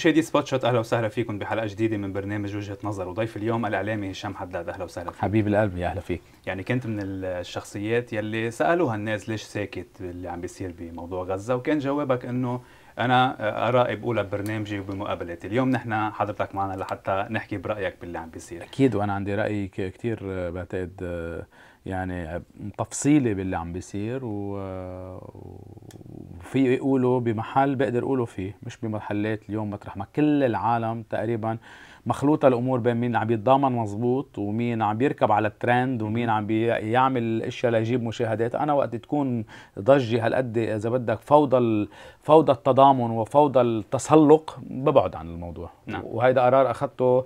مشاهدي سبوت شوت اهلا وسهلا فيكم بحلقه جديده من برنامج وجهه نظر وضيف اليوم الاعلامي هشام حداد اهلا وسهلا فيك حبيب القلب يا اهلا فيك يعني كنت من الشخصيات يلي سالوها الناس ليش ساكت اللي عم بيصير بموضوع غزه وكان جوابك انه انا ارائي بقول ببرنامجي وبمقابلاتي اليوم نحن حضرتك معنا لحتى نحكي برايك باللي عم بيصير اكيد وانا عندي راي كثير آه، بعتقد آه، يعني تفصيلي باللي عم بيصير و... وفي يقولوا بمحل بقدر اقوله فيه مش بمحلات اليوم مطرح ما كل العالم تقريبا مخلوطه الامور بين مين عم يتضامن مزبوط ومين عم بيركب على الترند ومين عم بيعمل اشياء ليجيب مشاهدات انا وقت تكون ضجه هالقد اذا بدك فوضى فوضى التضامن وفوضى التسلق ببعد عن الموضوع نعم. وهيدا قرار اخذته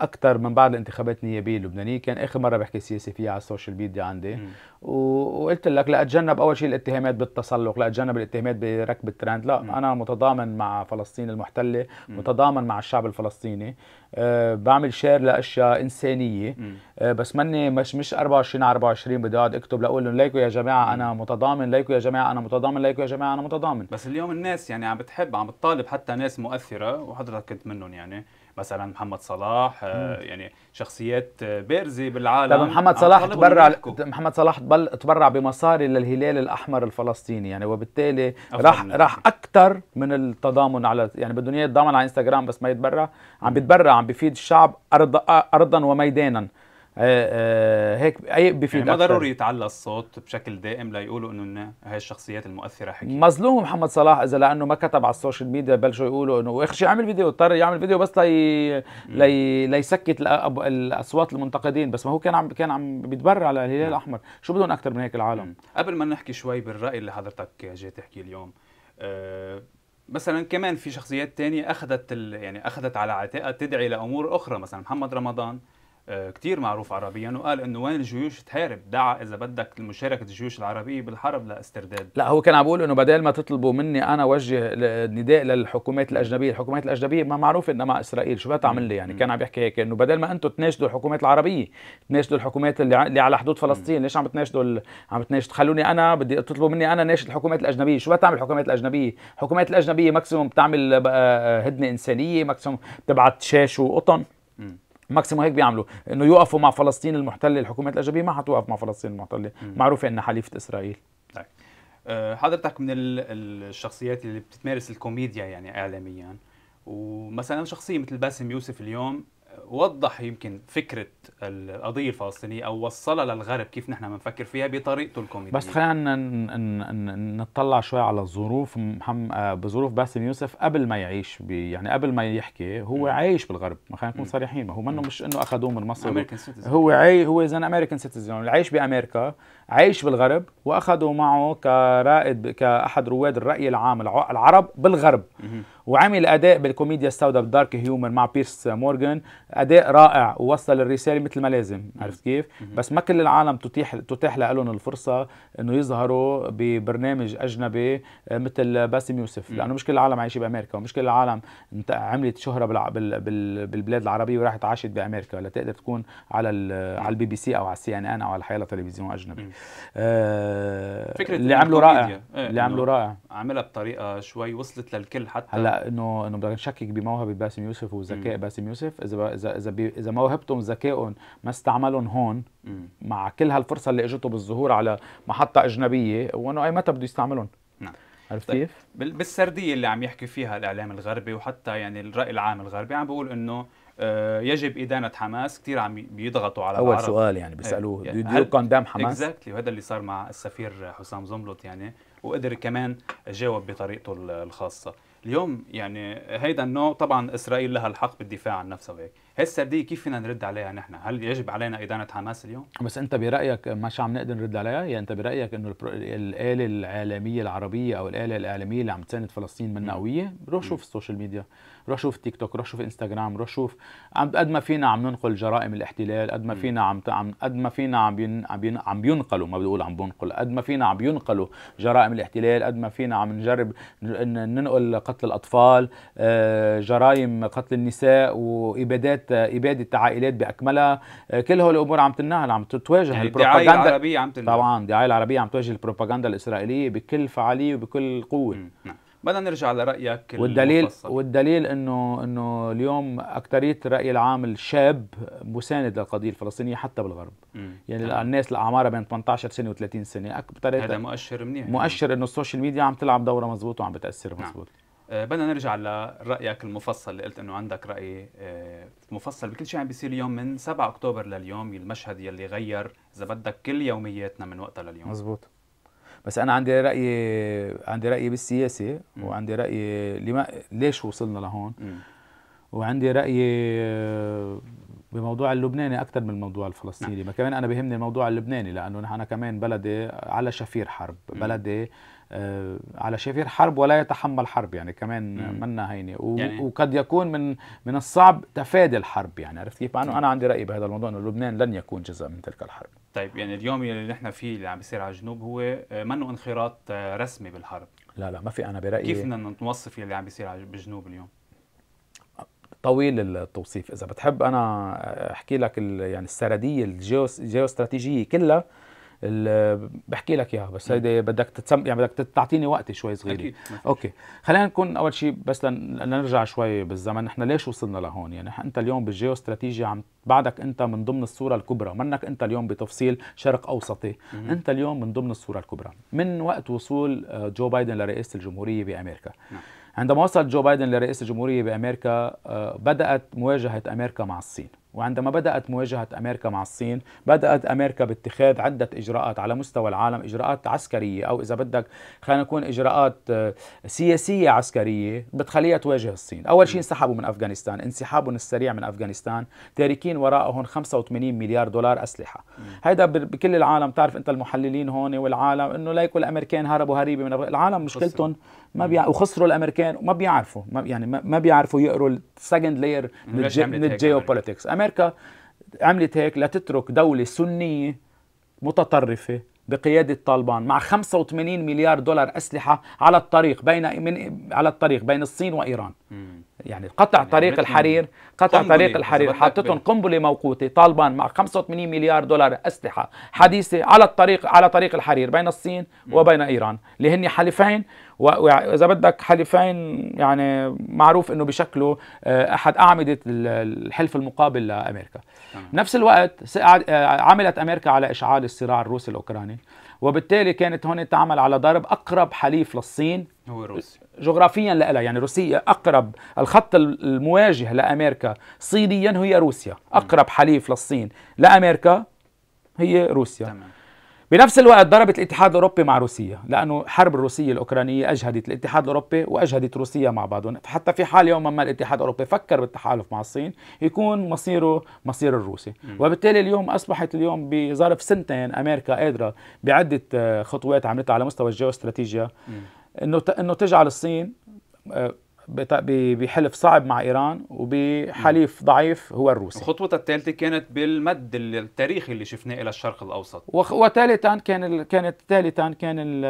اكثر من بعد الانتخابات النيابيه اللبنانيه كان اخر مره بحكي سياسي فيها على السوشيال ميديا عندي وقلت لك لاتجنب اول شيء الاتهامات بالتسلق لاتجنب الاتهامات بركب الترند لا م. انا متضامن مع فلسطين المحتله م. متضامن مع الشعب الفلسطيني أه بعمل شير لاشياء انسانيه أه بس ماني مش مش 24 على 24 بدي اقعد اكتب لاقول لهم ليكو يا جماعه انا متضامن ليكو يا جماعه انا متضامن ليكو يا جماعه انا متضامن بس اليوم الناس يعني عم بتحب عم بتطالب حتى ناس مؤثره وحضرتك كنت منهم يعني مثلا محمد صلاح آه، يعني شخصيات آه، بارزه بالعالم محمد صلاح تبرع محمد صلاح تبرع بمصاري للهلال الاحمر الفلسطيني يعني وبالتالي راح راح اكثر من التضامن على يعني بدهم اياه يتضامن على انستغرام بس ما يتبرع عم بيتبرع عم بيفيد الشعب ارضا ارضا وميدانا آه، آه، هيك بيفيد يعني ما ضروري يتعلى الصوت بشكل دائم ليقولوا انه هاي الشخصيات المؤثره حكي مظلوم محمد صلاح اذا لانه ما كتب على السوشيال ميديا بلشوا يقولوا انه شيء عمل فيديو اضطر يعمل فيديو بس لي لي ليسكت الاصوات المنتقدين بس ما هو كان عم كان عم بيتبرع للهلال الاحمر شو بدهم اكثر من هيك العالم قبل ما نحكي شوي بالراي اللي حضرتك جاي تحكي اليوم أه مثلا كمان في شخصيات تانية اخذت يعني اخذت على عاتقها تدعي لامور اخرى مثلا محمد رمضان كتير معروف عربيا وقال انه وين الجيوش تحارب دعا اذا بدك لمشاركه الجيوش العربيه بالحرب لاسترداد لا هو كان عم بيقول انه بدل ما تطلبوا مني انا وجه نداء للحكومات الاجنبيه الحكومات الاجنبيه ما معروف انها مع اسرائيل شو بدها تعمل لي يعني كان عم بيحكي هيك انه بدل ما انتم تناشدوا الحكومات العربيه تناشدوا الحكومات اللي على حدود فلسطين ليش عم تناشدوا ال... عم تناشدوا خلوني انا بدي تطلبوا مني انا ناشد الحكومات الاجنبيه شو بدها تعمل الحكومات الاجنبيه الحكومات الاجنبيه ماكسيموم بتعمل آه، آه، هدنه انسانيه ماكسيموم بتبعت شاش وقطن ماكسيمو هيك بيعملوا انه يوقفوا مع فلسطين المحتله الحكومات الاجنبيه ما حتوقف مع فلسطين المحتله معروفه انها حليفه اسرائيل طيب آه، حضرتك من الشخصيات اللي بتمارس الكوميديا يعني اعلاميا ومثلا شخصيه مثل باسم يوسف اليوم وضح يمكن فكره القضيه الفلسطينيه او وصلها للغرب كيف نحن بنفكر فيها بطريقته الكوميديه بس خلينا نطلع شوي على الظروف آه، بظروف باسم يوسف قبل ما يعيش يعني قبل ما يحكي هو م. عايش بالغرب ما خلينا نكون صريحين ما هو منه مش انه اخذوه من مصر هو عاي... هو اذا امريكان سيتيزن عايش بامريكا عايش بالغرب واخذوا معه كرائد كاحد رواد الراي العام العرب بالغرب م. وعمل اداء بالكوميديا السوداء بالدارك هيومر مع بيرس مورجان اداء رائع ووصل الرساله مثل ما لازم عرفت كيف بس ما كل العالم تتيح تتاح لهم الفرصه انه يظهروا ببرنامج اجنبي آه، مثل باسم يوسف لانه مش كل العالم عايشه بامريكا ومش كل العالم عملت شهره بالبلاد العربيه وراحت عاشت بامريكا لتقدر تكون على على البي بي سي او على السي ان ان او على الحياه تلفزيون اجنبي آه فكره اللي عمله رائع إيه، اللي عمله رائع عملها بطريقه شوي وصلت للكل حتى هلا انه انه بدنا نشكك بموهبه باسم يوسف وذكاء باسم يوسف اذا اذا اذا اذا موهبتهم ذكائهم ما استعملهم هون مم. مع كل هالفرصه اللي اجته بالظهور على محطه اجنبيه وانه اي متى بده يستعملهم نعم عرفت طيب. كيف؟ بالسرديه اللي عم يحكي فيها الاعلام الغربي وحتى يعني الراي العام الغربي عم بيقول انه آه، يجب إدانة حماس كثير عم بيضغطوا على أول العرب. سؤال يعني بيسألوه يعني دو كوندام حماس اكزاكتلي وهذا اللي صار مع السفير حسام زملط يعني وقدر كمان جاوب بطريقته الخاصة اليوم يعني هيدا النوع طبعا اسرائيل لها الحق بالدفاع عن نفسها وهيك هسه دي كيف فينا نرد عليها نحن هل يجب علينا ادانه حماس اليوم بس انت برايك مش عم نقدر نرد عليها يعني انت برايك انه الاله العالميه العربيه او الاله الاعلاميه اللي عم تساند فلسطين منها قويه روح شوف السوشيال ميديا روح شوف تيك توك روح شوف انستغرام روح شوف عم قد ما فينا عم ننقل جرائم الاحتلال قد ما فينا عم قد ما فينا عم بين عم, بينقلوا ما بدي اقول عم بنقل قد ما فينا عم بينقلوا جرائم الاحتلال قد ما فينا عم نجرب ننقل قتل الاطفال آه، جرائم قتل النساء وابادات آه، اباده عائلات باكملها آه، كل هول الامور عم تنهل عم تتواجه يعني البروباغندا العربيه عم تنهل طبعا الدعايه العربيه عم تواجه البروباغندا الاسرائيليه بكل فعاليه وبكل قوه نعم. بدنا نرجع لرايك والدليل المفصل. والدليل انه انه اليوم اكثريه الراي العام الشاب مساند للقضيه الفلسطينيه حتى بالغرب مم. يعني مم. الناس اللي اعمارها بين 18 سنه و30 سنه بطريقه هذا مؤشر منيح يعني. مؤشر انه السوشيال ميديا عم تلعب دوره مزبوط وعم بتاثر مزبوط نعم. آه، بدنا نرجع لرايك المفصل اللي قلت انه عندك راي آه، مفصل بكل شيء عم بيصير اليوم من 7 اكتوبر لليوم المشهد يلي غير اذا بدك كل يومياتنا من وقتها لليوم مزبوط بس انا عندي راي عندي راي بالسياسه وعندي راي لما ليش وصلنا لهون وعندي راي آه، بموضوع اللبناني اكثر من الموضوع الفلسطيني نعم. ما كمان انا بهمني الموضوع اللبناني لانه نحن كمان بلدي على شفير حرب بلدي آه، على شفير حرب ولا يتحمل حرب يعني كمان منا هينه يعني وقد يكون من من الصعب تفادي الحرب يعني عرفت كيف؟ انا انا عندي راي بهذا الموضوع انه لبنان لن يكون جزء من تلك الحرب طيب يعني اليوم اللي نحن فيه اللي عم بيصير على الجنوب هو آه، منه انخراط آه، رسمي بالحرب لا لا ما في انا برايي كيف بدنا نوصف اللي عم بيصير بالجنوب اليوم؟ طويل التوصيف اذا بتحب انا احكي لك يعني السرديه الجيو استراتيجيه كلها بحكي لك اياها بس هيدي بدك تتسم يعني بدك تعطيني وقت شوي صغير أكيد. اوكي خلينا نكون اول شيء بس لن... لنرجع شوي بالزمن نحن ليش وصلنا لهون يعني انت اليوم بالجيو استراتيجي عم بعدك انت من ضمن الصوره الكبرى منك انت اليوم بتفصيل شرق اوسطي مم. انت اليوم من ضمن الصوره الكبرى من وقت وصول آه، جو بايدن لرئاسه الجمهوريه بامريكا مم. نعم. عندما وصل جو بايدن لرئاسه الجمهوريه بامريكا آه، بدات مواجهه امريكا مع الصين وعندما بدأت مواجهة أمريكا مع الصين بدأت أمريكا باتخاذ عدة إجراءات على مستوى العالم إجراءات عسكرية أو إذا بدك خلينا نكون إجراءات آه، سياسية عسكرية بتخليها تواجه الصين أول شيء انسحبوا من أفغانستان انسحابهم السريع من أفغانستان تاركين وراءهم 85 مليار دولار أسلحة هذا بكل العالم تعرف أنت المحللين هون والعالم أنه لا يكون الأمريكان هربوا هريبة من أفغانستان العالم مشكلتهم ما بيع... وخسروا الأمريكان وما بيعرفوا ما يعني ما بيعرفوا يقروا السكند لاير من الجيوبوليتكس امريكا عملت هيك لتترك دوله سنيه متطرفه بقيادة طالبان مع 85 مليار دولار أسلحة على الطريق بين من على الطريق بين الصين وإيران مم. يعني قطع يعني طريق الحرير قطع قنبلي. طريق الحرير حاطتهم قنبلة موقوتة طالبان مع 85 مليار دولار أسلحة حديثة على الطريق على طريق الحرير بين الصين مم. وبين إيران اللي هن حليفين واذا بدك حليفين يعني معروف انه بشكله آه، احد اعمده الحلف المقابل لامريكا بنفس آه. الوقت آه، عملت امريكا على اشعال الصراع الروسي الاوكراني وبالتالي كانت هون تعمل على ضرب اقرب حليف للصين هو روسيا جغرافيا لها يعني روسيا اقرب الخط المواجه لامريكا صينيا هي روسيا اقرب حليف للصين لامريكا هي روسيا تمام. بنفس الوقت ضربت الاتحاد الاوروبي مع روسيا لانه الحرب الروسيه الاوكرانيه اجهدت الاتحاد الاوروبي واجهدت روسيا مع بعضهم حتى في حال يوما ما الاتحاد الاوروبي فكر بالتحالف مع الصين يكون مصيره مصير الروسي وبالتالي اليوم اصبحت اليوم بظرف سنتين امريكا قادره بعده آه، خطوات عملتها على مستوى الجيوستراتيجيا انه انه تجعل الصين آه، بحلف صعب مع ايران وبحليف ضعيف هو الروسي خطوة الثالثه كانت بالمد التاريخي اللي شفناه الى الشرق الاوسط وثالثا كان ال... كانت ثالثا كان ال...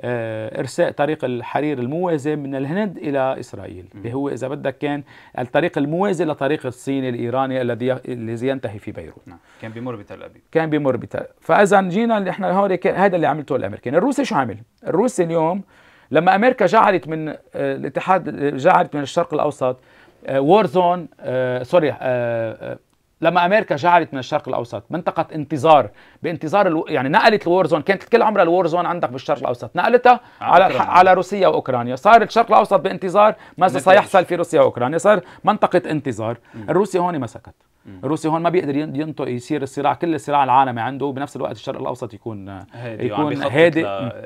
آه، ارساء طريق الحرير الموازي من الهند الى اسرائيل اللي هو اذا بدك كان الطريق الموازي لطريق الصين الايراني الذي الذي ينتهي في بيروت نعم. كان بمر بتل ابيب كان بمر بتل فاذا جينا احنا هون هذا اللي عملته الامريكان الروسي شو عمل الروسي اليوم لما امريكا جعلت من آه، الاتحاد آه، جعلت من الشرق الاوسط وور زون سوري لما امريكا جعلت من الشرق الاوسط منطقه انتظار بانتظار الو... يعني نقلت الوور زون كانت كل عمرها الوور زون عندك بالشرق الاوسط نقلتها على الح... على روسيا واوكرانيا صار الشرق الاوسط بانتظار ماذا سيحصل في روسيا واوكرانيا صار منطقه انتظار الروسيا هون مسكت روسيا هون ما بيقدر ينطق يصير الصراع كل الصراع العالمي عنده بنفس الوقت الشرق الاوسط يكون آه، هادي يكون هادئ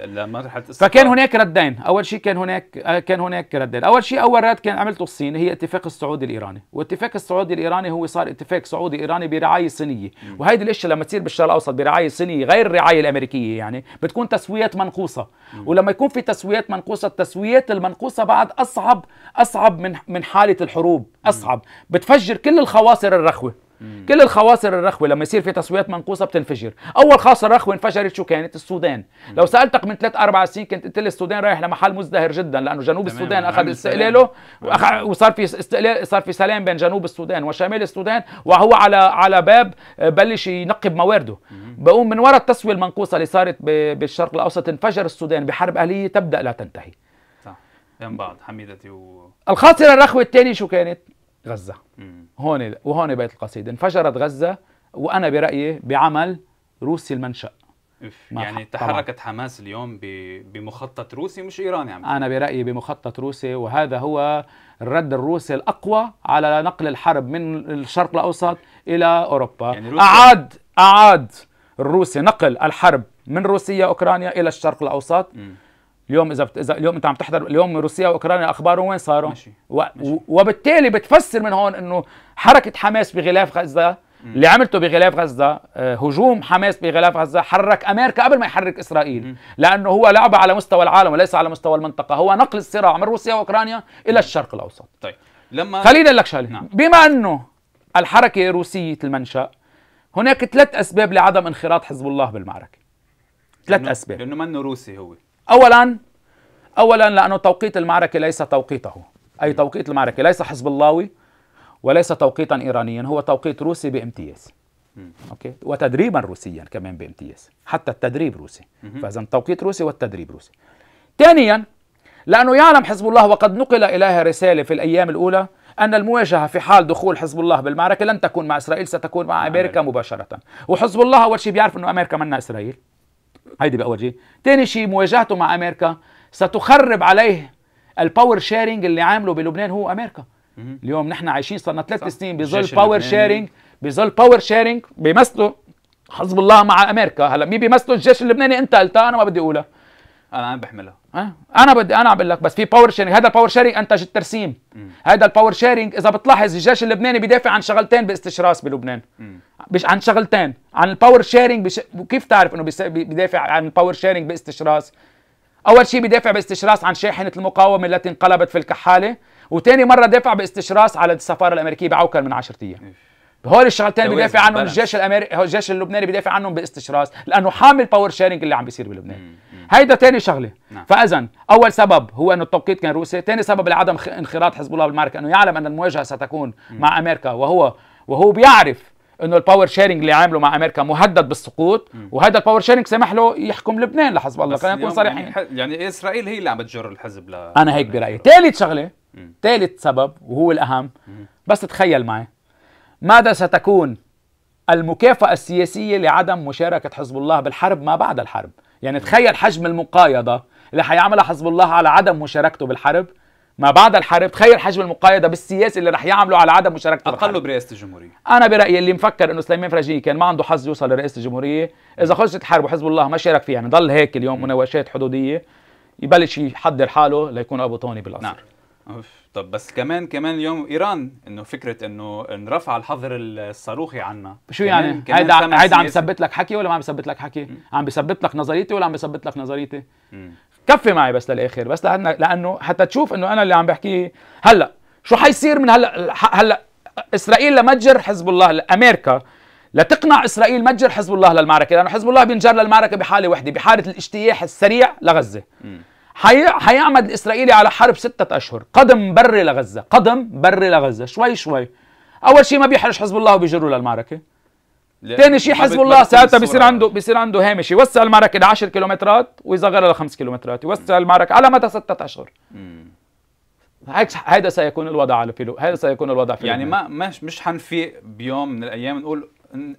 ل... فكان هناك ردين اول شيء كان هناك آه، كان هناك ردين اول شيء اول رد كان عملته الصين هي اتفاق السعودي الايراني والاتفاق السعودي الايراني هو صار اتفاق سعودي ايراني برعايه صينيه وهيدي الاشياء لما تصير بالشرق الاوسط برعايه صينيه غير الرعايه الامريكيه يعني بتكون تسويات منقوصه ولما يكون في تسويات منقوصه التسويات المنقوصه بعد اصعب اصعب من من حاله الحروب اصعب بتفجر كل الخواصر الرخوه مم. كل الخواصر الرخوه لما يصير في تصويات منقوصه بتنفجر اول خاصره رخوه انفجرت شو كانت السودان مم. لو سالتك من 3 4 سنين كنت قلت لي السودان رايح لمحل مزدهر جدا لانه جنوب تمام. السودان اخذ استقلاله وأخ... وصار في استقلال صار في سلام بين جنوب السودان وشمال السودان وهو على على باب آه، بلش ينقي بموارده بقوم من وراء التسويه المنقوصه اللي صارت ب... بالشرق الاوسط انفجر السودان بحرب اهليه تبدا لا تنتهي صح بين بعض حميدتي و الخاصره الرخوه الثانيه شو كانت؟ غزه هون وهون بيت القصيده انفجرت غزه وانا برايي بعمل روسي المنشا يعني تحركت طبعا. حماس اليوم بمخطط روسي مش ايراني عم انا برايي بمخطط روسي وهذا هو الرد الروسي الاقوى على نقل الحرب من الشرق الاوسط الى اوروبا يعني روسيا... اعاد اعاد الروسي نقل الحرب من روسيا اوكرانيا الى الشرق الاوسط م. اليوم اذا بت... اذا اليوم انت عم تحضر اليوم روسيا واوكرانيا اخبارهم وين صاروا؟ ماشي. و... ماشي. وبالتالي بتفسر من هون انه حركه حماس بغلاف غزه مم. اللي عملته بغلاف غزه آه، هجوم حماس بغلاف غزه حرك امريكا قبل ما يحرك اسرائيل مم. لانه هو لعبه على مستوى العالم وليس على مستوى المنطقه هو نقل الصراع من روسيا واوكرانيا الى الشرق الاوسط طيب لما خلينا لك شغله نعم. بما انه الحركه روسيه المنشا هناك ثلاث اسباب لعدم انخراط حزب الله بالمعركه ثلاث اسباب لانه منه روسي هو اولا اولا لانه توقيت المعركه ليس توقيته اي توقيت المعركه ليس حزب اللهوي وليس توقيتا ايرانيا هو توقيت روسي بامتياز اوكي وتدريبا روسيا كمان بامتياز حتى التدريب روسي فاذا توقيت روسي والتدريب روسي ثانيا لانه يعلم حزب الله وقد نقل اليها رساله في الايام الاولى أن المواجهة في حال دخول حزب الله بالمعركة لن تكون مع إسرائيل ستكون مع أمريكا مباشرة وحزب الله أول شيء بيعرف أنه أمريكا منا إسرائيل هيدي بأول شيء تاني شيء مواجهته مع أمريكا ستخرب عليه الباور شيرنج اللي عامله بلبنان هو أمريكا اليوم نحن عايشين صرنا ثلاث سنين بظل باور شيرنج بظل باور شيرنج بيمثلوا حزب الله مع امريكا هلا مين بيمثلوا الجيش اللبناني انت قلتها انا ما بدي اقولها انا عم بحملها انا بدي انا عم بقول لك بس في باور شيرنج هذا الباور شيرنج انتج الترسيم هذا الباور شيرنج اذا بتلاحظ الجيش اللبناني بيدافع عن شغلتين باستشراس بلبنان مش عن شغلتين عن الباور شيرنج بش... كيف تعرف انه بيدافع عن الباور شيرنج باستشراس اول شيء بيدافع باستشراس عن شاحنه المقاومه التي انقلبت في الكحاله وثاني مره دافع باستشراس على السفاره الامريكيه بعوكل من 10 ايام هول الشغلتين بيدافع عنهم الجيش الامريكي الجيش اللبناني بيدافع عنهم باستشراس لانه حامل باور شيرنج اللي عم بيصير بلبنان هيدا تاني شغله نعم. فاذا اول سبب هو انه التوقيت كان روسي ثاني سبب لعدم انخراط حزب الله بالمعركه انه يعلم ان المواجهه ستكون م. مع امريكا وهو وهو بيعرف انه الباور شيرنج اللي عامله مع امريكا مهدد بالسقوط وهذا الباور شيرنج سمح له يحكم لبنان لحزب الله خلينا نكون صريحين يعني, يعني اسرائيل هي اللي عم بتجر الحزب ل انا هيك برايي ثالث شغله ثالث سبب وهو الاهم م. بس تخيل معي ماذا ستكون المكافأة السياسية لعدم مشاركة حزب الله بالحرب ما بعد الحرب يعني تخيل حجم المقايضة اللي حيعملها حزب الله على عدم مشاركته بالحرب ما بعد الحرب تخيل حجم المقايضه بالسياسه اللي رح يعملوا على عدم مشاركته اقل برئاسه الجمهوريه انا برايي اللي مفكر انه سليمان فرجي كان ما عنده حظ يوصل لرئاسه الجمهوريه اذا خلصت الحرب وحزب الله ما شارك فيها يعني ضل هيك اليوم مناوشات حدوديه يبلش يحضر حاله ليكون ابو طوني بالأصل نعم. طب بس كمان كمان اليوم ايران انه فكره انه انرفع الحظر الصاروخي عنا شو يعني هيدا هيدا عم بثبت لك حكي ولا ما عم بثبت لك حكي م. عم بثبت لك نظريتي ولا عم بثبت لك نظريتي م. كفي معي بس للاخر بس لأنه, لانه حتى تشوف انه انا اللي عم بحكيه هلا شو حيصير من هلا هلا اسرائيل لمتجر حزب الله امريكا لتقنع اسرائيل متجر حزب الله للمعركه لانه حزب الله بينجر للمعركه بحاله وحده بحاله الاجتياح السريع لغزه م. هيعمد الاسرائيلي على حرب ستة اشهر قدم بري لغزه قدم بري لغزه شوي شوي اول شيء ما بيحرش حزب الله وبيجروا للمعركه ثاني شيء حزب الله ساعتها بيصير عنده بيصير عنده هامش يوسع المعركه ل 10 كيلومترات ويصغرها ل 5 كيلومترات يوسع المعركه على مدى ستة اشهر هذا سيكون الوضع على فيلو هذا سيكون الوضع في يعني ما مش مش حنفيق بيوم من الايام نقول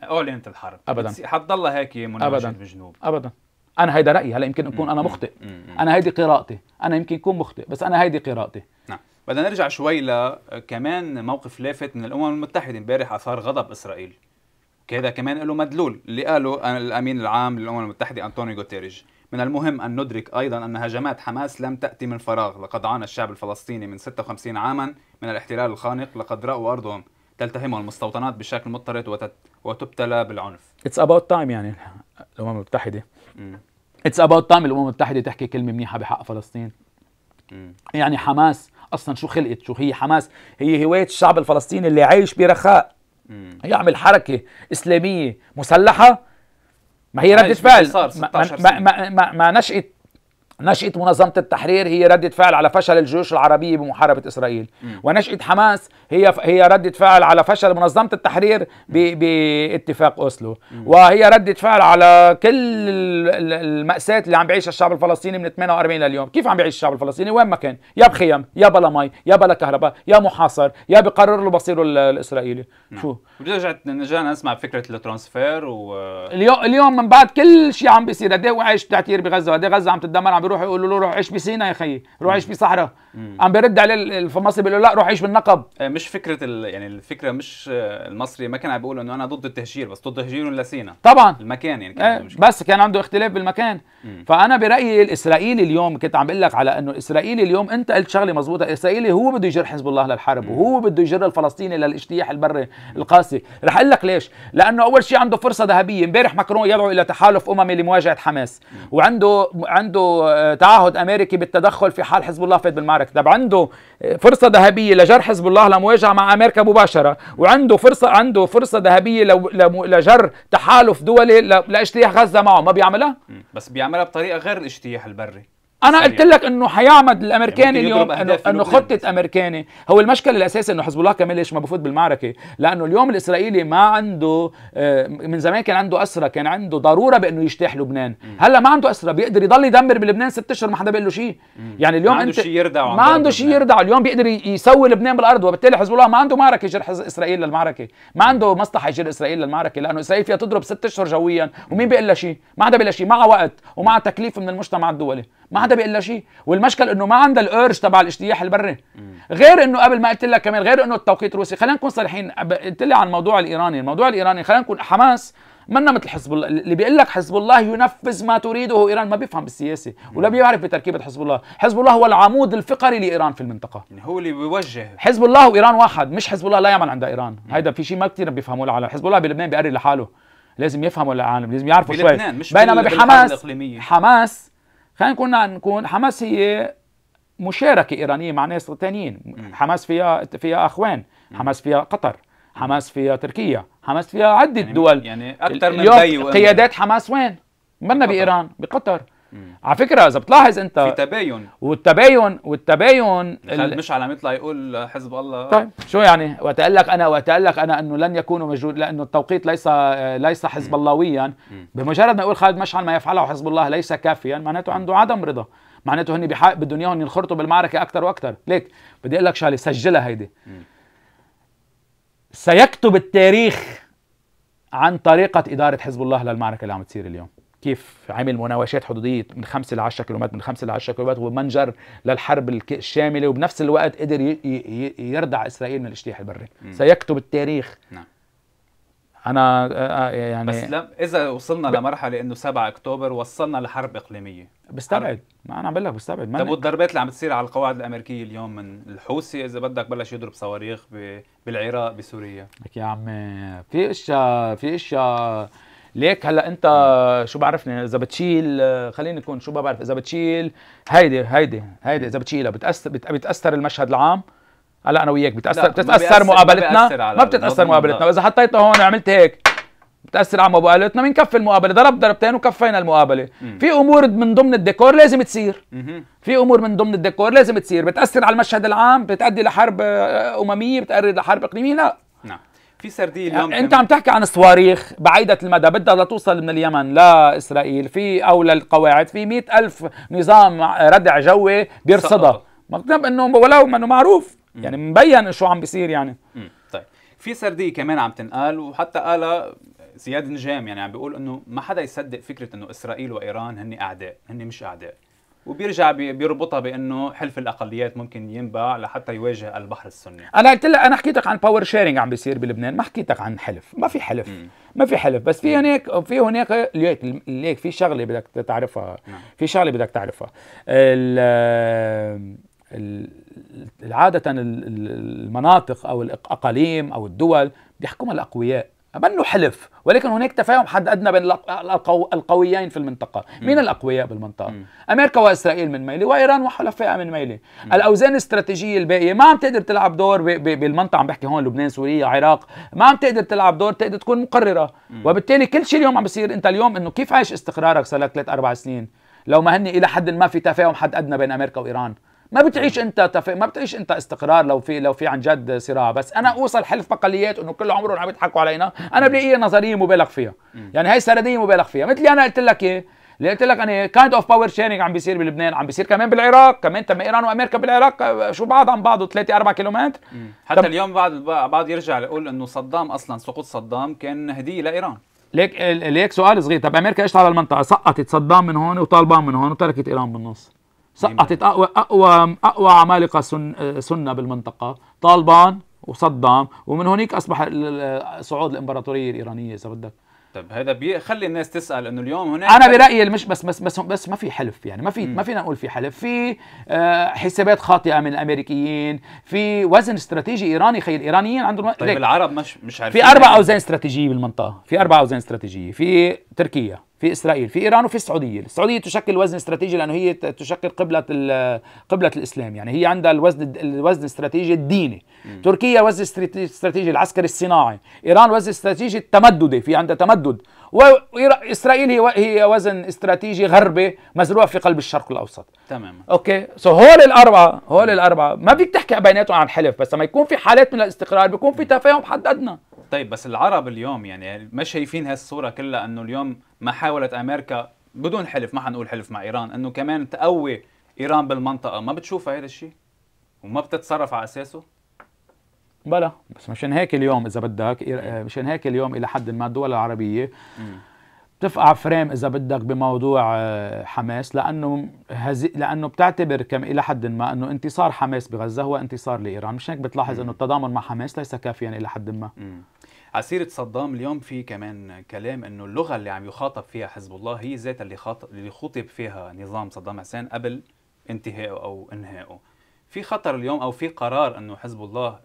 اعلنت الحرب ابدا حتضلها هيك مناوشات بجنوب ابدا انا هيدا رايي هلا يمكن اكون انا مخطئ انا هيدي قراءتي انا يمكن اكون مخطئ بس انا هيدي قراءتي نعم بدنا نرجع شوي ل كمان موقف لافت من الامم المتحده امبارح اثار غضب اسرائيل كذا كمان له مدلول اللي قاله الامين العام للامم المتحده انطونيو غوتيريج من المهم أن ندرك أيضا أن هجمات حماس لم تأتي من فراغ لقد عانى الشعب الفلسطيني من 56 عاما من الاحتلال الخانق لقد رأوا أرضهم تلتهمها المستوطنات بشكل مضطرد وتبتلى بالعنف It's about time يعني الأمم المتحدة اتس اباوت تايم الامم المتحده تحكي كلمه منيحه بحق فلسطين يعني حماس اصلا شو خلقت شو هي حماس هي هوايه الشعب الفلسطيني اللي عايش برخاء يعمل حركه اسلاميه مسلحه ما هي ردة فعل ما نشات نشأة منظمة التحرير هي ردة فعل على فشل الجيوش العربية بمحاربة إسرائيل م. ونشأة حماس هي هي ردة فعل على فشل منظمة التحرير باتفاق أوسلو م. وهي ردة فعل على كل المأساة اللي عم بيعيشها الشعب الفلسطيني من 48 لليوم كيف عم بيعيش الشعب الفلسطيني وين ما كان يا بخيم يا بلا مي يا بلا كهرباء يا محاصر يا بقرر له مصيره الإسرائيلي نعم. شو رجعت نجانا نسمع فكرة الترانسفير و... اليوم من بعد كل شيء عم بيصير قد ايه وعيش تعتير بغزة قد إيه غزة عم تتدمر عم يروح يقول له روح عيش بسينا يا خيي روح عيش بصحراء عم بيرد عليه المصري بيقول له لا روح عيش بالنقب آه، مش فكره ال... يعني الفكره مش آه، المصري ما كان عم بيقول انه انا ضد التهجير بس ضد تهجير لسينا طبعا المكان يعني كان آه، مشكلة. بس كان عنده اختلاف بالمكان مم. فانا برايي الاسرائيلي اليوم كنت عم بقول لك على انه الاسرائيلي اليوم انت قلت شغله مزبوطه الاسرائيلي هو بده يجر حزب الله للحرب مم. وهو بده يجر الفلسطيني للاجتياح البري القاسي رح اقول لك ليش لانه اول شيء عنده فرصه ذهبيه امبارح ماكرون يدعو الى تحالف اممي لمواجهه حماس مم. وعنده عنده تعهد امريكي بالتدخل في حال حزب الله فات بالمعركه طب عنده فرصه ذهبيه لجر حزب الله لمواجهه مع امريكا مباشره وعنده فرصه عنده فرصه ذهبيه لجر تحالف دولي لاجتياح غزه معه ما بيعملها بس بيعملها بطريقه غير الاجتياح البري انا قلت لك انه حيعمد الامريكاني اليوم انه, إنه خطه امريكاني هو المشكله الاساسي انه حزب الله كمان ليش ما بفوت بالمعركه لانه اليوم الاسرائيلي ما عنده آه، من زمان كان عنده اسرى كان عنده ضروره بانه يجتاح لبنان هلا ما عنده اسرى بيقدر يضل يدمر بلبنان ست اشهر ما حدا بيقول له شيء يعني اليوم ما عنده شيء يردع ما عنده شيء يردع اليوم بيقدر يسوي لبنان بالارض وبالتالي حزب الله ما عنده معركه يجر اسرائيل للمعركه ما عنده مصلحه يجر اسرائيل للمعركه لانه اسرائيل فيها تضرب ست اشهر جويا ومين بيقول شيء ما حدا بيقول شيء مع وقت ومع تكليف من المجتمع الدولي ما حدا بيقول شيء والمشكل انه ما عندها الارج تبع الاجتياح البري غير انه قبل ما قلت لك كمان غير انه التوقيت الروسي خلينا نكون صريحين قلت لي عن الموضوع الايراني الموضوع الايراني خلينا نكون حماس منا مثل حزب الله اللي بيقول لك حزب الله ينفذ ما تريده ايران ما بيفهم بالسياسه ولا بيعرف بتركيبه حزب الله حزب الله هو العمود الفقري لايران في المنطقه يعني هو اللي بيوجه حزب الله وايران واحد مش حزب الله لا يعمل عند ايران هيدا في شيء ما كثير بيفهموه العالم حزب الله بلبنان بيقري لحاله لازم يفهموا العالم لازم يعرفوا شوي بينما بحماس حماس خلينا كنا نكون حماس هي مشاركة إيرانية مع ناس تانيين حماس فيها فيها أخوان حماس فيها قطر حماس فيها تركيا حماس فيها عدة يعني دول يعني أكثر من قيادات حماس وين؟ منا بإيران بقطر مم. على فكره اذا بتلاحظ انت في تباين والتباين والتباين خالد مش عم يطلع يقول حزب الله طيب شو يعني لك انا لك انا انه لن يكونوا مجهود لانه التوقيت ليس ليس حزب اللهويا بمجرد ما يقول خالد مشعل ما يفعله حزب الله ليس كافيا معناته عنده عدم رضا معناته هن بحق بدهم اياهم ينخرطوا بالمعركه اكثر واكثر ليك بدي اقول لك شغله سجلها هيدي سيكتب التاريخ عن طريقه اداره حزب الله للمعركه اللي عم تصير اليوم كيف عمل مناوشات حدوديه من 5 ل 10 كيلومتر من 5 ل 10 كيلومتر ومنجر للحرب الشامله وبنفس الوقت قدر يردع اسرائيل من الاجتياح البري سيكتب التاريخ نعم انا آه، آه، يعني بس لم اذا وصلنا ب... لمرحله انه 7 اكتوبر وصلنا لحرب اقليميه بستبعد ما انا عم بقول لك بستبعد طب والضربات اللي عم بتصير على القواعد الامريكيه اليوم من الحوثي اذا بدك بلش يضرب صواريخ ب... بالعراق بسوريا لك يا عمي في اشياء في اشياء ليك هلا انت شو بعرفني اذا بتشيل خليني اكون شو ما بعرف اذا بتشيل هيدي هيدي هيدي اذا بتشيلها بتاثر بتاثر المشهد العام هلا انا وياك بتاثر بتتاثر مقابلتنا ما, بتاثر بتتاثر مقابلتنا واذا حطيتها هون عملت هيك بتاثر على مقابلتنا بنكفي المقابله ضرب ضربتين وكفينا المقابله في امور من ضمن الديكور لازم تصير في امور من ضمن الديكور لازم تصير بتاثر على المشهد العام بتؤدي لحرب آه، امميه بتؤدي لحرب اقليميه لا نعم في سرديه اليوم انت عم تحكي عن صواريخ بعيده المدى بدها لتوصل من اليمن لاسرائيل في او للقواعد في مئة ألف نظام ردع جوي بيرصدها مطلب انه ولو انه معروف يعني مبين شو عم بيصير يعني طيب في سرديه كمان عم تنقال وحتى قالها زياد نجام يعني عم بيقول انه ما حدا يصدق فكره انه اسرائيل وايران هن اعداء هن مش اعداء وبيرجع بيربطها بانه حلف الاقليات ممكن ينباع لحتى يواجه البحر السني انا قلت لك انا حكيتك عن باور شيرنج عم بيصير بلبنان ما حكيتك عن حلف ما في حلف م. ما في حلف بس في هناك في هناك ليك ليك في شغله بدك تعرفها م. نعم. في شغله بدك تعرفها ال عادة المناطق أو الأقاليم أو الدول بيحكمها الأقوياء منه حلف ولكن هناك تفاهم حد ادنى بين القويين في المنطقه، مين الاقوياء بالمنطقه؟ امريكا واسرائيل من ميلي وايران وحلفائها من ميلي، الاوزان الاستراتيجيه الباقيه ما عم تقدر تلعب دور بالمنطقه عم بحكي هون لبنان سوريا عراق، ما عم تقدر تلعب دور تقدر تكون مقرره، وبالتالي كل شيء اليوم عم بيصير انت اليوم انه كيف عايش استقرارك صار لك ثلاث اربع سنين؟ لو ما هن الى حد ما في تفاهم حد ادنى بين امريكا وايران، ما بتعيش انت تف... ما بتعيش انت استقرار لو في لو في عن جد صراع بس انا اوصل حلف بقليات انه كل عمرهم عم يضحكوا علينا انا بلاقيها نظريه مبالغ فيها يعني هاي سرديه مبالغ فيها مثل انا قلت لك ايه اللي قلت لك انا كايند اوف باور شيرنج عم بيصير بلبنان عم بيصير كمان بالعراق كمان تم ايران وامريكا بالعراق شو بعض عن بعضه 3 4 كيلومتر حتى اليوم بعض بعض يرجع يقول انه صدام اصلا سقوط صدام كان هديه لايران ليك ليك سؤال صغير طب امريكا ايش على المنطقه سقطت صدام من هون وطالبان من هون وتركت ايران بالنص سقطت اقوى اقوى اقوى عمالقه سنه بالمنطقه طالبان وصدام ومن هناك اصبح صعود الامبراطوريه الايرانيه اذا بدك طيب هذا بيخلي الناس تسال انه اليوم هناك انا برايي مش بس بس بس بس ما في حلف يعني ما في ما فينا نقول في حلف في آه، حسابات خاطئه من الامريكيين في وزن استراتيجي ايراني خي الايرانيين عندهم طيب العرب مش مش عارفين في اربع يعني. اوزان استراتيجيه بالمنطقه في اربع اوزان استراتيجيه في تركيا في اسرائيل في ايران وفي السعوديه السعوديه تشكل وزن استراتيجي لانه هي تشكل قبله قبله الاسلام يعني هي عندها الوزن الوزن الاستراتيجي الديني مم. تركيا وزن استراتيجي العسكري الصناعي ايران وزن استراتيجي التمددي في عندها تمدد واسرائيل هي هي وزن استراتيجي غربي مزروع في قلب الشرق الاوسط تمام اوكي سو so هول الاربعه هول الاربعه ما فيك تحكي بيناتهم عن حلف بس لما يكون في حالات من الاستقرار بيكون في تفاهم حددنا طيب بس العرب اليوم يعني ما شايفين هالصوره كلها انه اليوم ما حاولت امريكا بدون حلف ما حنقول حلف مع ايران انه كمان تقوي ايران بالمنطقه ما بتشوفها هذا الشيء وما بتتصرف على اساسه بلا بس مشان هيك اليوم اذا بدك إيه. آه، مشان هيك اليوم الى حد ما الدول العربيه بتفقع فريم اذا بدك بموضوع آه، حماس لانه هزي لانه بتعتبر كم الى حد ما انه انتصار حماس بغزه هو انتصار لايران مش هيك بتلاحظ انه التضامن مع حماس ليس كافيا الى حد ما عسيرة صدام اليوم في كمان كلام انه اللغة اللي عم يخاطب فيها حزب الله هي ذات اللي خاطب اللي خطب فيها نظام صدام حسين قبل انتهائه او انهائه في خطر اليوم او في قرار انه حزب الله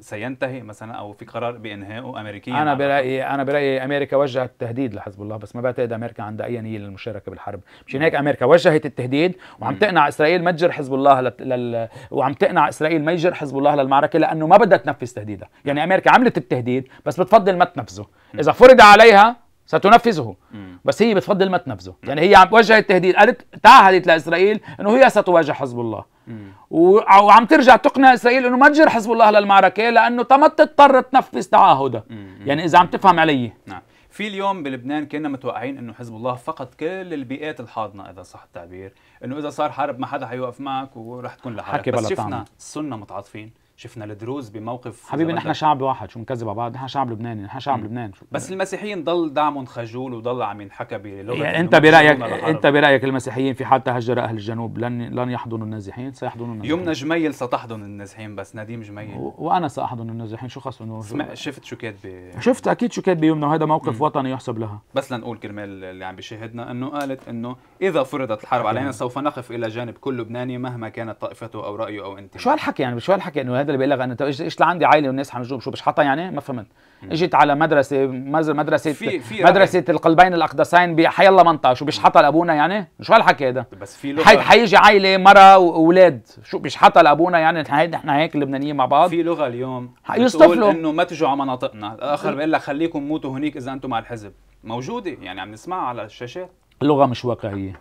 سينتهي مثلا او في قرار بانهائه امريكيا انا برايي انا برايي امريكا وجهت تهديد لحزب الله بس ما بعتقد امريكا عندها اي نيه للمشاركه بالحرب مشان هيك امريكا وجهت التهديد وعم تقنع اسرائيل ما تجر حزب الله لل... لل... وعم تقنع اسرائيل ما يجر حزب الله للمعركه لانه ما بدها تنفذ تهديدها يعني امريكا عملت التهديد بس بتفضل ما تنفذه اذا فرض عليها ستنفذه مم. بس هي بتفضل ما تنفذه مم. يعني هي عم توجه التهديد قالت تعهدت لاسرائيل انه هي ستواجه حزب الله مم. وعم ترجع تقنع اسرائيل انه ما تجر حزب الله للمعركه لانه ما تضطر تنفذ تعهدها يعني اذا عم تفهم علي نعم في اليوم بلبنان كنا متوقعين انه حزب الله فقد كل البيئات الحاضنه اذا صح التعبير انه اذا صار حرب ما حدا حيوقف معك ورح تكون لحالك بس شفنا السنه متعاطفين شفنا الدروز بموقف حبيبي نحن شعب واحد شو بنكذب على بعض نحن شعب لبناني نحن شعب لبنان بس المسيحيين ضل دعمهم خجول وضل عم ينحكى بلغه يعني انت برايك انت برايك المسيحيين في حال تهجر اهل الجنوب لن لن يحضنوا النازحين سيحضنوا النازحين يمنى جميل ستحضن النازحين بس نديم جميل و... وانا ساحضن النازحين شو خص انه سمع... شفت شو كاتب شفت اكيد شو كاتب يمنى وهذا موقف مم. وطني يحسب لها بس لنقول كرمال اللي عم بيشاهدنا انه قالت انه اذا فرضت الحرب علينا سوف نقف الى جانب كل لبناني مهما كانت طائفته او رايه او انت شو هالحكي يعني شو هالحكي انه هذا اللي بيقول لك انا طيب ايش لعندي عائله والناس حنجوم شو بشحطها يعني ما فهمت اجت على مدرسه مدرسه في في مدرسه القلبين الاقدسين بحي الله منطقه شو حطها لابونا يعني شو هالحكي هذا بس في لغه حي... حيجي عائله مره واولاد شو حطها لابونا يعني نحن هيك اللبنانيين مع بعض في لغه اليوم بتقول انه ما تجوا على مناطقنا الاخر بيقول لك خليكم موتوا هنيك اذا انتم مع الحزب موجوده يعني عم نسمعها على الشاشات لغه مش واقعيه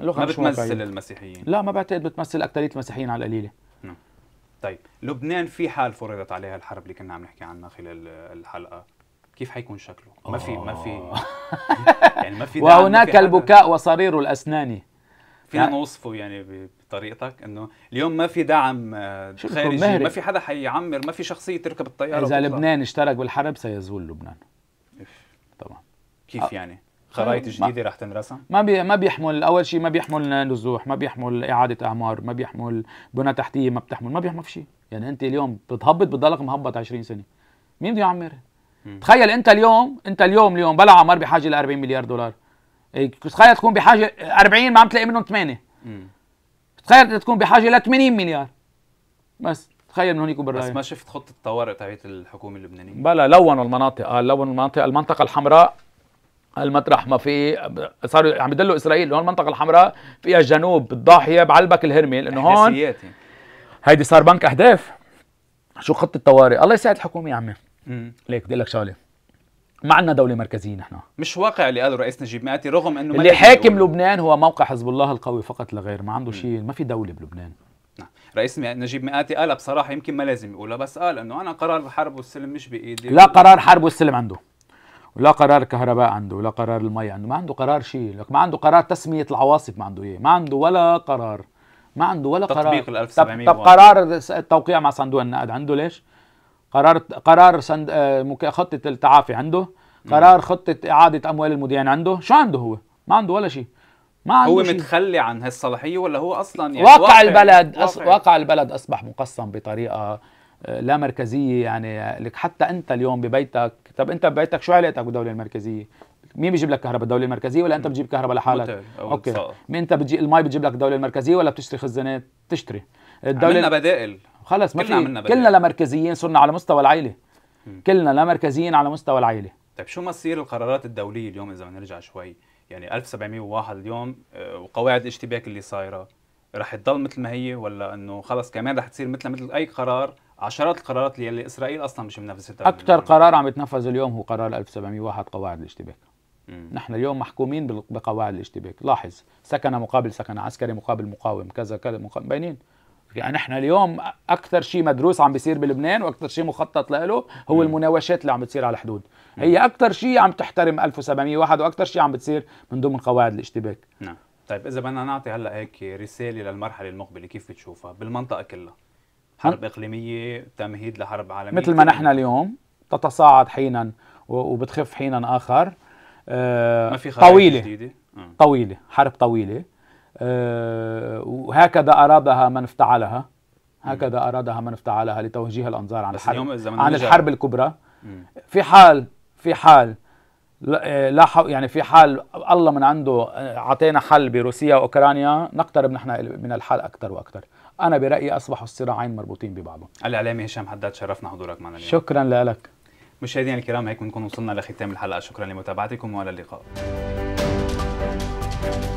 اللغه ما مش بتمثل واقعية. المسيحيين لا ما بعتقد بتمثل اكثريه المسيحيين على القليله طيب لبنان في حال فرضت عليها الحرب اللي كنا عم نحكي عنها خلال الحلقه كيف حيكون شكله ما في ما في آه. يعني ما في وهناك ما في البكاء وصرير الاسنان فينا يعني نوصفه يعني بطريقتك انه اليوم ما في دعم آه، خارجي مهري. ما في حدا حيعمر ما في شخصيه تركب الطياره اذا لبنان اشترك بالحرب سيزول لبنان طبعا كيف آه. يعني خرائط أيوة. جديده رح تنرسم ما بي ما بيحمل اول شيء ما بيحمل نزوح ما بيحمل اعاده اعمار ما بيحمل بنى تحتيه ما بتحمل ما بيحمل في شيء يعني انت اليوم بتهبط بتضلك مهبط 20 سنه مين بده يعمر تخيل انت اليوم انت اليوم اليوم بلا عمر بحاجه ل 40 مليار دولار إيه، تخيل تكون بحاجه 40 ما عم تلاقي منهم 8 تخيل تكون بحاجه ل 80 مليار بس تخيل من هونيك وبالرايه بس ما شفت خطه الطوارئ تبعت الحكومه اللبنانيه بلا لونوا المناطق قال لونوا المناطق المنطقه الحمراء المطرح ما في صار عم يدلوا اسرائيل هون المنطقه الحمراء فيها الجنوب الضاحيه بعلبك الهرمي لانه هون هيدي صار بنك اهداف شو خطه الطوارئ الله يساعد الحكومه يا عمي ليك بدي اقول لك شغله ما عندنا دولة مركزية نحن مش واقع اللي قاله رئيس نجيب ماتي رغم انه اللي حاكم يقول. لبنان هو موقع حزب الله القوي فقط لا غير ما عنده شيء ما في دولة بلبنان نعم. رئيس نجيب مئاتي قال بصراحة يمكن ما لازم يقولها بس قال انه انا قرار الحرب والسلم مش بايدي لا قرار حرب والسلم عنده لا قرار كهرباء عنده ولا قرار المي عنده ما عنده قرار شيء لك ما عنده قرار تسميه العواصف ما عنده اياه ما عنده ولا قرار ما عنده ولا تطبيق قرار تطبيق ال 1700 طب, طب قرار التوقيع مع صندوق النقد عنده ليش؟ قرار قرار صند... آه، خطه التعافي عنده قرار خطه اعاده اموال المدين عنده شو عنده هو؟ ما عنده ولا شيء ما عنده هو شي. متخلي عن هالصلاحيه ولا هو اصلا يعني واقع, واقع البلد واقع, أص... واقع البلد اصبح مقسم بطريقه آه، لا مركزيه يعني لك حتى انت اليوم ببيتك طب انت ببيتك شو علاقتك بالدوله المركزيه مين بيجيب لك كهرباء الدوله المركزيه ولا انت بتجيب كهرباء لحالك اوكي مين انت بتجي المي بتجيب لك الدوله المركزيه ولا بتشتري خزانات تشتري الدوله عملنا بدائل خلص ما كلنا عملنا مركزيين كلنا لمركزيين صرنا على مستوى العيله كلنا كلنا لمركزيين على مستوى العيله طيب شو مصير القرارات الدوليه اليوم اذا نرجع شوي يعني 1701 اليوم آه، وقواعد الاشتباك اللي صايره رح تضل مثل ما هي ولا انه خلص كمان رح تصير مثل مثل اي قرار عشرات القرارات اللي اسرائيل اصلا مش منفذتها اكثر قرار عم يتنفذ اليوم هو قرار 1701 قواعد الاشتباك مم. نحن اليوم محكومين بقواعد الاشتباك لاحظ سكن مقابل سكن عسكري مقابل مقاوم كذا كذا مقابل باينين يعني نحن اليوم اكثر شيء مدروس عم بيصير بلبنان واكثر شيء مخطط له هو المناوشات اللي عم بتصير على الحدود مم. هي اكثر شيء عم تحترم 1701 واكثر شيء عم بتصير من ضمن قواعد الاشتباك نعم طيب اذا بدنا نعطي هلا هيك رساله للمرحله المقبله كيف بتشوفها بالمنطقه كلها حرب إقليمية تمهيد لحرب عالمية مثل ما نحن اليوم تتصاعد حينا وبتخف حينا آخر آه، ما في طويلة جديدة. آه. طويلة حرب طويلة آه، وهكذا أرادها من افتعلها هكذا أرادها من افتعلها لتوجيه الأنظار عن الحرب عن الحرب الكبرى في حال في حال لا آه، يعني في حال الله من عنده اعطينا آه، حل بروسيا واوكرانيا نقترب نحن من الحل اكثر واكثر انا برايي اصبحوا الصراعين مربوطين ببعضهم الاعلامي هشام حداد شرفنا حضورك معنا اليوم شكرا لك مشاهدينا الكرام هيك بنكون وصلنا لختام الحلقه شكرا لمتابعتكم والى اللقاء